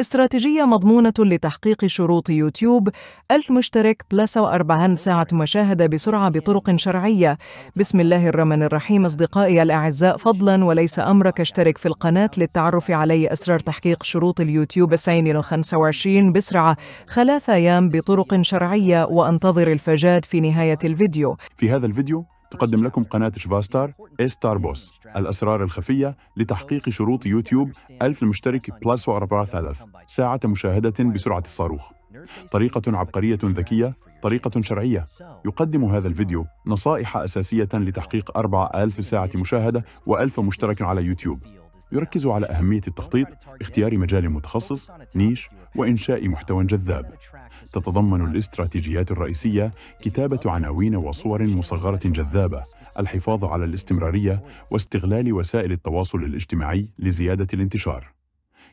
استراتيجية مضمونة لتحقيق شروط يوتيوب المشترك بلس 40 ساعة مشاهدة بسرعة بطرق شرعية بسم الله الرحمن الرحيم أصدقائي الأعزاء فضلا وليس أمرك اشترك في القناة للتعرف علي أسرار تحقيق شروط اليوتيوب السين 25 بسرعة ثلاثة أيام بطرق شرعية وأنتظر الفجاد في نهاية الفيديو في هذا الفيديو تقدم لكم قناة شفاستار ستاربوس الأسرار الخفية لتحقيق شروط يوتيوب 1000 المشترك بلس وأربعة 4000 ساعة مشاهدة بسرعة الصاروخ طريقة عبقرية ذكية طريقة شرعية يقدم هذا الفيديو نصائح أساسية لتحقيق 4000 ساعة مشاهدة و1000 مشترك على يوتيوب يركز على أهمية التخطيط اختيار مجال متخصص نيش وإنشاء محتوى جذاب تتضمن الاستراتيجيات الرئيسية كتابة عناوين وصور مصغرة جذابة الحفاظ على الاستمرارية واستغلال وسائل التواصل الاجتماعي لزيادة الانتشار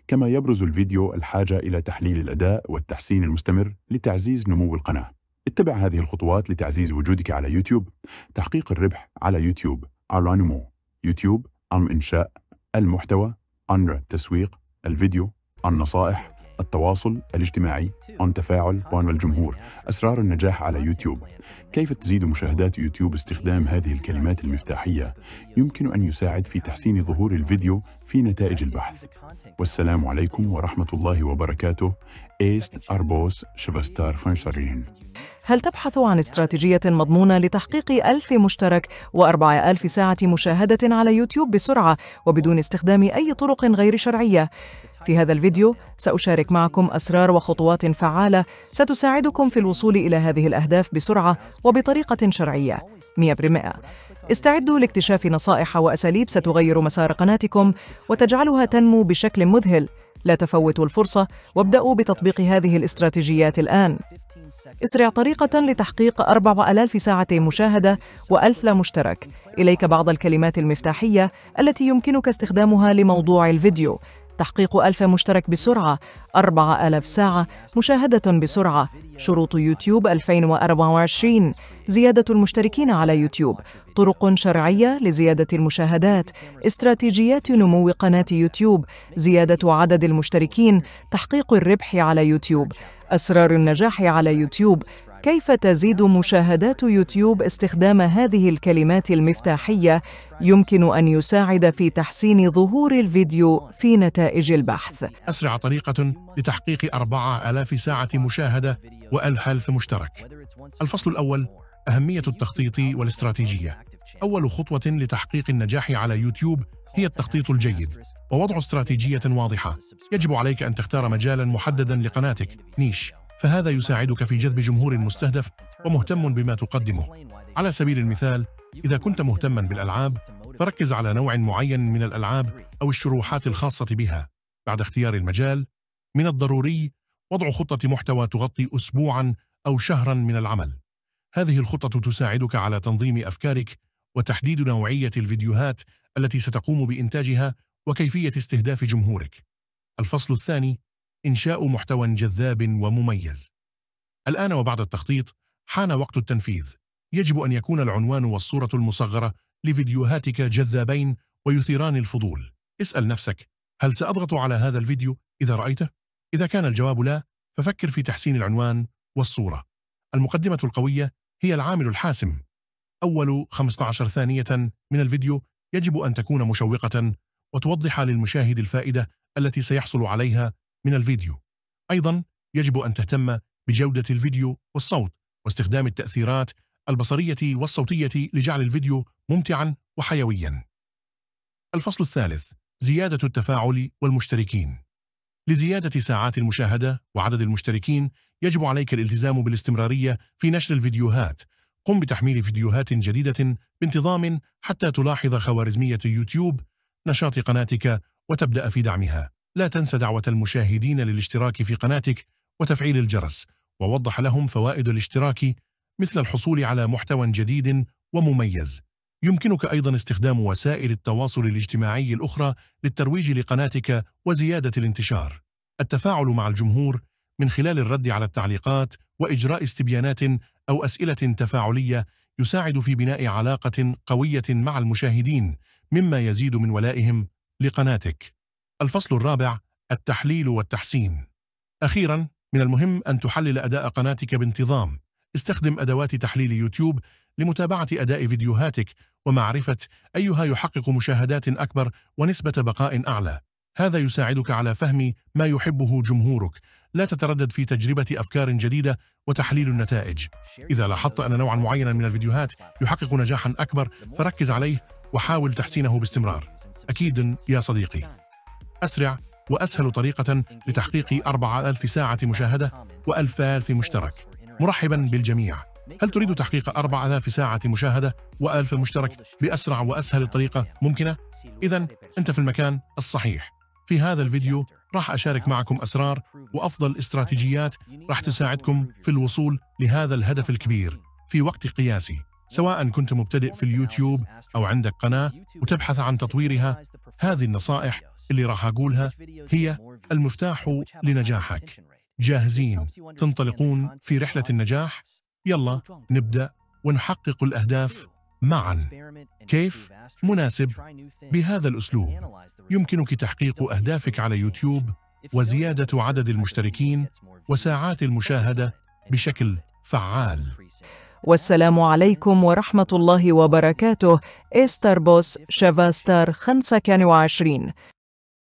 كما يبرز الفيديو الحاجة إلى تحليل الأداء والتحسين المستمر لتعزيز نمو القناة اتبع هذه الخطوات لتعزيز وجودك على يوتيوب تحقيق الربح على يوتيوب على نمو يوتيوب أم إنشاء المحتوى أنر التسويق الفيديو النصائح التواصل الاجتماعي عن تفاعل وان الجمهور أسرار النجاح على يوتيوب كيف تزيد مشاهدات يوتيوب استخدام هذه الكلمات المفتاحية يمكن أن يساعد في تحسين ظهور الفيديو في نتائج البحث والسلام عليكم ورحمة الله وبركاته إيست أربوس شبستار فنشرين هل تبحث عن استراتيجية مضمونة لتحقيق ألف مشترك وأربع ألف ساعة مشاهدة على يوتيوب بسرعة وبدون استخدام أي طرق غير شرعية؟ في هذا الفيديو سأشارك معكم أسرار وخطوات فعالة ستساعدكم في الوصول إلى هذه الأهداف بسرعة وبطريقة شرعية 100% استعدوا لاكتشاف نصائح وأساليب ستغير مسار قناتكم وتجعلها تنمو بشكل مذهل لا تفوتوا الفرصة وابدأوا بتطبيق هذه الاستراتيجيات الآن اسرع طريقة لتحقيق 4000 ساعة مشاهدة و1000 مشترك إليك بعض الكلمات المفتاحية التي يمكنك استخدامها لموضوع الفيديو تحقيق ألف مشترك بسرعة 4000 ساعة مشاهدة بسرعة شروط يوتيوب 2024 زيادة المشتركين على يوتيوب طرق شرعية لزيادة المشاهدات استراتيجيات نمو قناة يوتيوب زيادة عدد المشتركين تحقيق الربح على يوتيوب أسرار النجاح على يوتيوب كيف تزيد مشاهدات يوتيوب استخدام هذه الكلمات المفتاحية يمكن أن يساعد في تحسين ظهور الفيديو في نتائج البحث؟ أسرع طريقة لتحقيق 4000 ساعة مشاهدة و1000 مشترك. الفصل الأول أهمية التخطيط والاستراتيجية. أول خطوة لتحقيق النجاح على يوتيوب هي التخطيط الجيد ووضع استراتيجية واضحة. يجب عليك أن تختار مجالا محددا لقناتك، نيش، فهذا يساعدك في جذب جمهور مستهدف ومهتم بما تقدمه على سبيل المثال إذا كنت مهتما بالألعاب فركز على نوع معين من الألعاب أو الشروحات الخاصة بها بعد اختيار المجال من الضروري وضع خطة محتوى تغطي أسبوعا أو شهرا من العمل هذه الخطة تساعدك على تنظيم أفكارك وتحديد نوعية الفيديوهات التي ستقوم بإنتاجها وكيفية استهداف جمهورك الفصل الثاني إنشاء محتوى جذاب ومميز الآن وبعد التخطيط حان وقت التنفيذ يجب أن يكون العنوان والصورة المصغرة لفيديوهاتك جذابين ويثيران الفضول اسأل نفسك هل سأضغط على هذا الفيديو إذا رأيته؟ إذا كان الجواب لا ففكر في تحسين العنوان والصورة المقدمة القوية هي العامل الحاسم أول 15 ثانية من الفيديو يجب أن تكون مشوقة وتوضح للمشاهد الفائدة التي سيحصل عليها من الفيديو أيضا يجب أن تهتم بجودة الفيديو والصوت واستخدام التأثيرات البصرية والصوتية لجعل الفيديو ممتعا وحيويا الفصل الثالث زيادة التفاعل والمشتركين لزيادة ساعات المشاهدة وعدد المشتركين يجب عليك الالتزام بالاستمرارية في نشر الفيديوهات قم بتحميل فيديوهات جديدة بانتظام حتى تلاحظ خوارزمية يوتيوب نشاط قناتك وتبدأ في دعمها لا تنسى دعوة المشاهدين للاشتراك في قناتك وتفعيل الجرس ووضح لهم فوائد الاشتراك مثل الحصول على محتوى جديد ومميز يمكنك أيضا استخدام وسائل التواصل الاجتماعي الأخرى للترويج لقناتك وزيادة الانتشار التفاعل مع الجمهور من خلال الرد على التعليقات وإجراء استبيانات أو أسئلة تفاعلية يساعد في بناء علاقة قوية مع المشاهدين مما يزيد من ولائهم لقناتك الفصل الرابع التحليل والتحسين أخيرا من المهم أن تحلل أداء قناتك بانتظام استخدم أدوات تحليل يوتيوب لمتابعة أداء فيديوهاتك ومعرفة أيها يحقق مشاهدات أكبر ونسبة بقاء أعلى هذا يساعدك على فهم ما يحبه جمهورك لا تتردد في تجربة أفكار جديدة وتحليل النتائج إذا لاحظت أن نوعا معينا من الفيديوهات يحقق نجاحا أكبر فركز عليه وحاول تحسينه باستمرار أكيد يا صديقي أسرع وأسهل طريقة لتحقيق 4000 ساعة مشاهدة و2000 مشترك مرحبا بالجميع هل تريد تحقيق 4000 ساعة مشاهدة و1000 مشترك بأسرع وأسهل طريقة ممكنة؟ إذا أنت في المكان الصحيح في هذا الفيديو راح أشارك معكم أسرار وأفضل استراتيجيات راح تساعدكم في الوصول لهذا الهدف الكبير في وقت قياسي سواء كنت مبتدئ في اليوتيوب أو عندك قناة وتبحث عن تطويرها هذه النصائح اللي راح أقولها هي المفتاح لنجاحك جاهزين تنطلقون في رحلة النجاح يلا نبدأ ونحقق الأهداف معا كيف مناسب بهذا الأسلوب يمكنك تحقيق أهدافك على يوتيوب وزيادة عدد المشتركين وساعات المشاهدة بشكل فعال والسلام عليكم ورحمة الله وبركاته إستربوس شفاستار 25